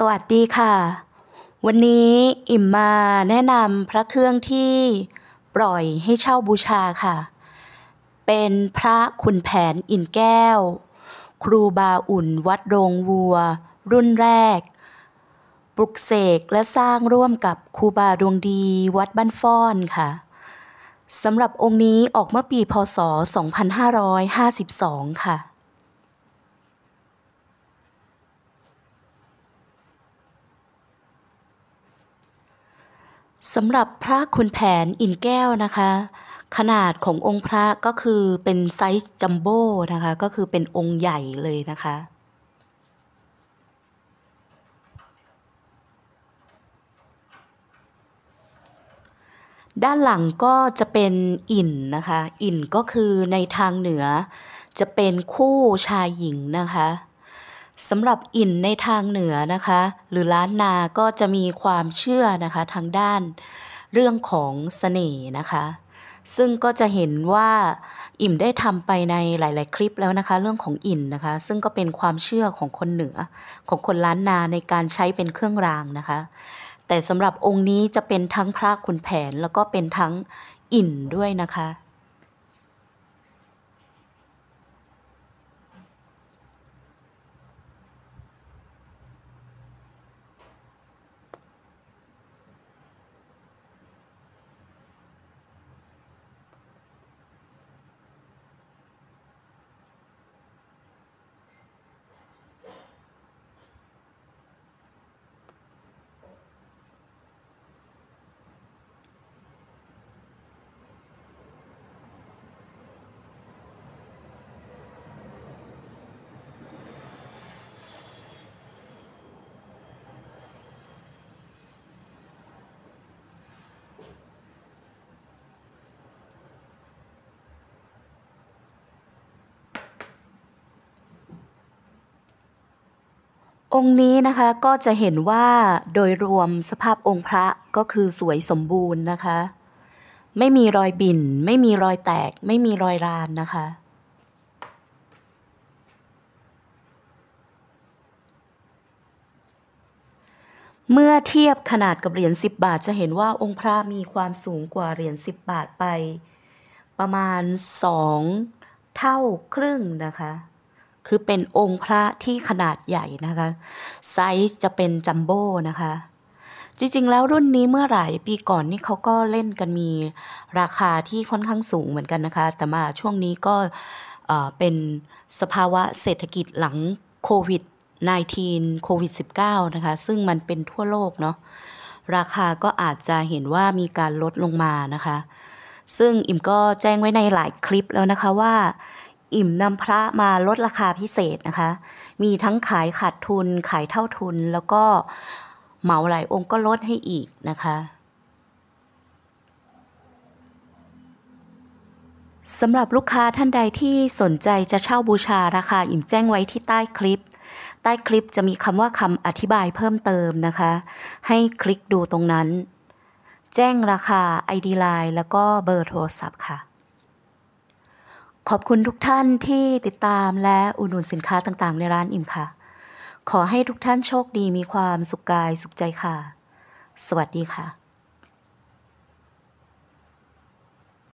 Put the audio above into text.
สวัสดีค่ะ วันนี้อิ่มมาแนะนำพระเครื่องที่ปล่อยให้เช่าบูชาค่ะ เป็นพระคุณแผนอินแก้ว ครูบาอุ่น วัดโรงวัว รุ่นแรก ปลุกเสกและสร้างร่วมกับครูบาดวงดีวัดบ้านฟ้อนค่ะสำหรับองค์นี้ออกเมื่อปีพศ 2552 ค่ะสำหรับพระคุณแผนอินแก้วนะคะ ขนาดขององค์พระก็คือเป็นไซส์จัมโบ้นะคะ ก็คือเป็นองค์ใหญ่เลยนะคะ ด้านหลังก็จะเป็นอินนะคะอินก็คือในทางเหนือจะเป็นคู่ชายหญิงนะคะสำหรับอินในทางเหนือนะคะ หรือล้านนาก็จะมีความเชื่อนะคะทางด้านเรื่องของสเสน่ห์นะคะ ซึ่งก็จะเห็นว่าอิ่มได้ทำไปในหลาย ๆ คลิปแล้วนะคะ เรื่องของอินนะคะ ซึ่งก็เป็นความเชื่อของคนเหนือ ของคนล้านนาในการใช้เป็นเครื่องรางนะคะ แต่สำหรับองค์นี้จะเป็นทั้งพระคุณแผน แล้วก็เป็นทั้งอินด้วยนะคะองค์นี้นะคะก็จะเห็นว่าโดยรวมสภาพองค์พระก็คือสวยสมบูรณ์นะคะ ไม่มีรอยบินไม่มีรอยแตกไม่มีรอยรานนะคะ เมื่อเทียบขนาดกับเหรียญ10 บาทจะเห็นว่าองค์พระมีความสูงกว่าเหรียญ10บาทไป ประมาณ2เท่าครึ่งนะคะคือเป็นองค์พระที่ขนาดใหญ่นะคะ ไซส์จะเป็นจัมโบ้นะคะ จริงๆ แล้วรุ่นนี้เมื่อหลายปีก่อนนี่เขาก็เล่นกันมีราคาที่ค่อนข้างสูงเหมือนกันนะคะ แต่มาช่วงนี้ก็เป็นสภาวะเศรษฐกิจหลังโควิด -19 โควิด -19 นะคะซึ่งมันเป็นทั่วโลกเนาะราคาก็อาจจะเห็นว่ามีการลดลงมานะคะ ซึ่งอิมก็แจ้งไว้ในหลายคลิปแล้วนะคะว่าอิ่มนำพระมาลดราคาพิเศษนะคะ มีทั้งขายขาดทุน ขายเท่าทุน แล้วก็เหมาหลายองค์ก็ลดให้อีกนะคะสำหรับลูกค้าท่านใดที่สนใจจะเช่าบูชาราคา อิ่มแจ้งไว้ที่ใต้คลิป ใต้คลิปจะมีคำว่าคำอธิบายเพิ่มเติมนะคะ ให้คลิกดูตรงนั้น แจ้งราคา ID Line แล้วก็เบอร์โทรศัพท์ค่ะขอบคุณทุกท่านที่ติดตามและอุดหนุนสินค้าต่างๆ ในร้านอิ่มค่ะ ขอให้ทุกท่านโชคดีมีความสุขกายสุขใจค่ะ สวัสดีค่ะ